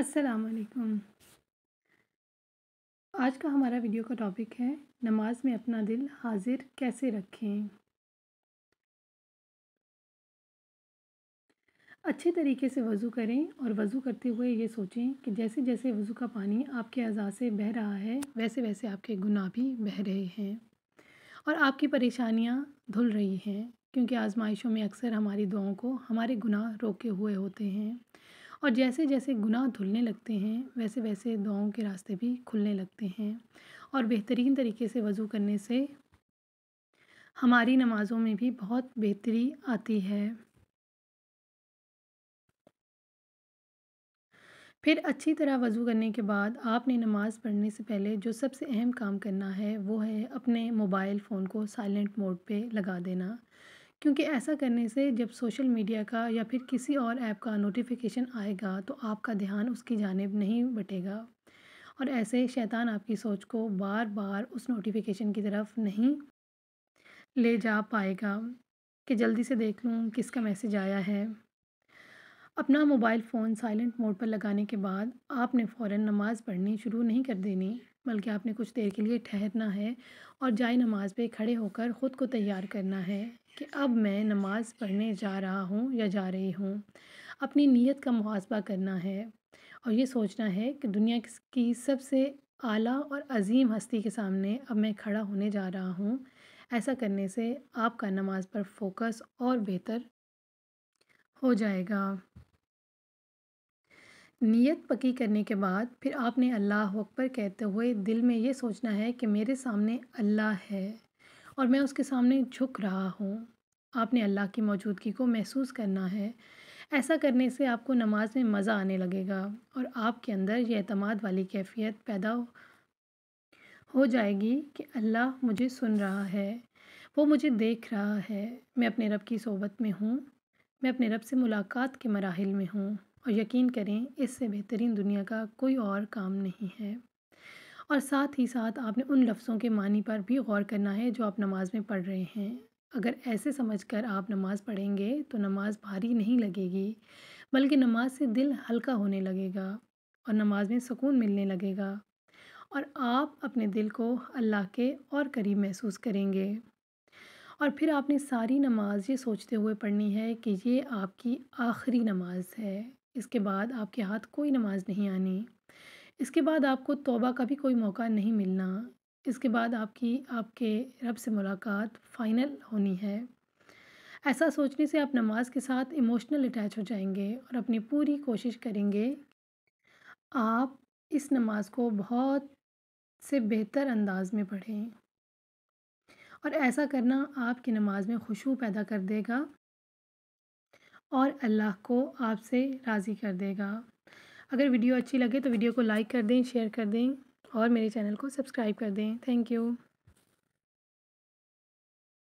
असलकम आज का हमारा वीडियो का टॉपिक है नमाज में अपना दिल हाजिर कैसे रखें अच्छे तरीके से वज़ू करें और वज़ू करते हुए ये सोचें कि जैसे जैसे वज़ू का पानी आपके अज़ा से बह रहा है वैसे वैसे आपके गुनाह भी बह रहे हैं और आपकी परेशानियां धुल रही हैं क्योंकि आजमाइशों में अक्सर हमारी दुआओं को हमारे गुनाह रोके हुए होते हैं और जैसे जैसे गुनाह धुलने लगते हैं वैसे वैसे दुआओं के रास्ते भी खुलने लगते हैं और बेहतरीन तरीके से वज़ू करने से हमारी नमाज़ों में भी बहुत बेहतरी आती है फिर अच्छी तरह वज़ू करने के बाद आपने नमाज़ पढ़ने से पहले जो सबसे अहम काम करना है वो है अपने मोबाइल फ़ोन को साइलेंट मोड पे लगा देना क्योंकि ऐसा करने से जब सोशल मीडिया का या फिर किसी और ऐप का नोटिफिकेशन आएगा तो आपका ध्यान उसकी जानब नहीं बटेगा और ऐसे शैतान आपकी सोच को बार बार उस नोटिफिकेशन की तरफ नहीं ले जा पाएगा कि जल्दी से देख लूँ किसका मैसेज आया है अपना मोबाइल फ़ोन साइलेंट मोड पर लगाने के बाद आपने फ़ौर नमाज़ पढ़नी शुरू नहीं कर देनी बल्कि आपने कुछ देर के लिए ठहरना है और जाए नमाज पे खड़े होकर ख़ुद को तैयार करना है कि अब मैं नमाज़ पढ़ने जा रहा हूँ या जा रही हूँ अपनी नीयत का मुहासबा करना है और ये सोचना है कि दुनिया की सबसे आला और अजीम हस्ती के सामने अब मैं खड़ा होने जा रहा हूँ ऐसा करने से आपका नमाज पर फोकस और बेहतर हो जाएगा नीयत पकी करने के बाद फिर आपने अल्लाह अकबर कहते हुए दिल में ये सोचना है कि मेरे सामने अल्लाह है और मैं उसके सामने झुक रहा हूँ आपने अल्लाह की मौजूदगी को महसूस करना है ऐसा करने से आपको नमाज में मज़ा आने लगेगा और आपके अंदर यह अतमाद वाली कैफियत पैदा हो जाएगी कि अल्लाह मुझे सुन रहा है वो मुझे देख रहा है मैं अपने रब की सोबत में हूँ मैं अपने रब से मुलाकात के मराहल में हूँ और यकीन करें इससे बेहतरीन दुनिया का कोई और काम नहीं है और साथ ही साथ आपने उन लफ्ज़ों के मानी पर भी गौर करना है जो आप नमाज में पढ़ रहे हैं अगर ऐसे समझकर आप नमाज़ पढ़ेंगे तो नमाज़ भारी नहीं लगेगी बल्कि नमाज से दिल हल्का होने लगेगा और नमाज में सुकून मिलने लगेगा और आप अपने दिल को अल्लाह के और करीब महसूस करेंगे और फिर आपने सारी नमाज ये सोचते हुए पढ़नी है कि ये आपकी आखिरी नमाज है इसके बाद आपके हाथ कोई नमाज नहीं आनी इसके बाद आपको तोबा का भी कोई मौका नहीं मिलना इसके बाद आपकी आपके रब से मुलाकात फ़ाइनल होनी है ऐसा सोचने से आप नमाज के साथ इमोशनल अटैच हो जाएंगे और अपनी पूरी कोशिश करेंगे आप इस नमाज को बहुत से बेहतर अंदाज में पढ़ें और ऐसा करना आपकी नमाज में खुशबू पैदा कर देगा और अल्लाह को आपसे राज़ी कर देगा अगर वीडियो अच्छी लगे तो वीडियो को लाइक कर दें शेयर कर दें और मेरे चैनल को सब्सक्राइब कर दें थैंक यू